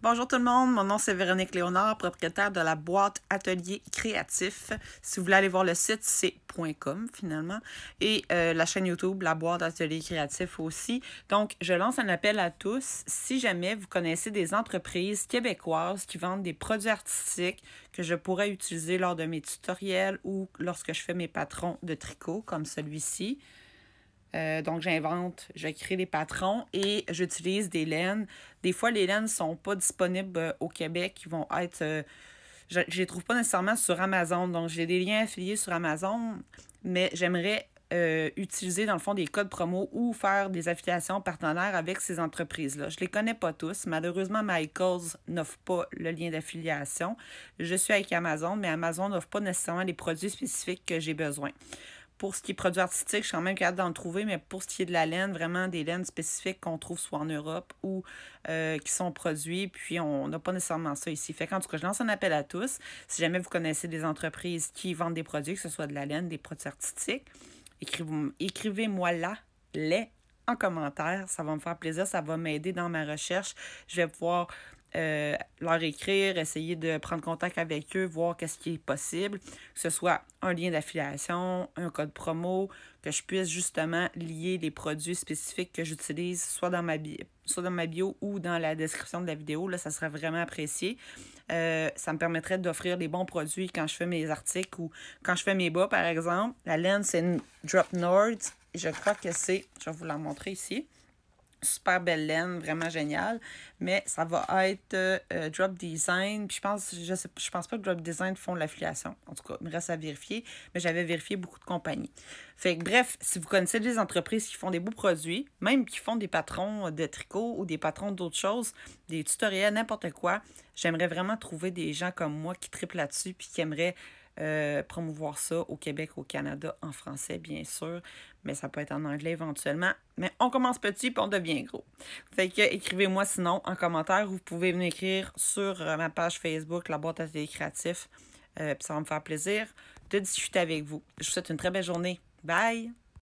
Bonjour tout le monde, mon nom c'est Véronique Léonard, propriétaire de la boîte Atelier Créatif. Si vous voulez aller voir le site, c'est .com finalement et euh, la chaîne YouTube, la boîte Atelier Créatif aussi. Donc, je lance un appel à tous. Si jamais vous connaissez des entreprises québécoises qui vendent des produits artistiques que je pourrais utiliser lors de mes tutoriels ou lorsque je fais mes patrons de tricot comme celui-ci, euh, donc, j'invente, je crée des patrons et j'utilise des laines. Des fois, les laines ne sont pas disponibles euh, au Québec. Ils vont être. Euh, je ne les trouve pas nécessairement sur Amazon. Donc, j'ai des liens affiliés sur Amazon, mais j'aimerais utiliser, dans le fond, des codes promo ou faire des affiliations partenaires avec ces entreprises-là. Je ne les connais pas tous. Malheureusement, Michaels n'offre pas le lien d'affiliation. Je suis avec Amazon, mais Amazon n'offre pas nécessairement les produits spécifiques que j'ai besoin. Pour ce qui est produits artistiques, je suis quand même capable d'en trouver, mais pour ce qui est de la laine, vraiment des laines spécifiques qu'on trouve soit en Europe ou euh, qui sont produits, puis on n'a pas nécessairement ça ici. Fait qu'en tout cas, je lance un appel à tous. Si jamais vous connaissez des entreprises qui vendent des produits, que ce soit de la laine, des produits artistiques, écrivez-moi là, les en commentaire. Ça va me faire plaisir, ça va m'aider dans ma recherche. Je vais pouvoir euh, leur écrire, essayer de prendre contact avec eux, voir qu'est-ce qui est possible, que ce soit un lien d'affiliation, un code promo, que je puisse justement lier les produits spécifiques que j'utilise, soit dans ma bio, soit dans ma bio ou dans la description de la vidéo, là, ça serait vraiment apprécié. Euh, ça me permettrait d'offrir des bons produits quand je fais mes articles ou quand je fais mes bas, par exemple. La laine, c'est une Drop Nord. Je crois que c'est, je vais vous la montrer ici super belle laine, vraiment géniale. Mais ça va être euh, euh, Drop Design. Puis je pense, je, sais, je pense pas que Drop Design font l'affiliation. En tout cas, il me reste à vérifier. Mais j'avais vérifié beaucoup de compagnies. Fait bref, si vous connaissez des entreprises qui font des beaux produits, même qui font des patrons de tricot ou des patrons d'autres choses, des tutoriels, n'importe quoi, j'aimerais vraiment trouver des gens comme moi qui triplent là-dessus puis qui aimeraient euh, promouvoir ça au Québec, au Canada, en français, bien sûr, mais ça peut être en anglais éventuellement. Mais on commence petit, puis on devient gros. Fait que écrivez-moi sinon en commentaire, vous pouvez venir écrire sur euh, ma page Facebook, La boîte à télé créatif, euh, puis ça va me faire plaisir de discuter avec vous. Je vous souhaite une très belle journée. Bye!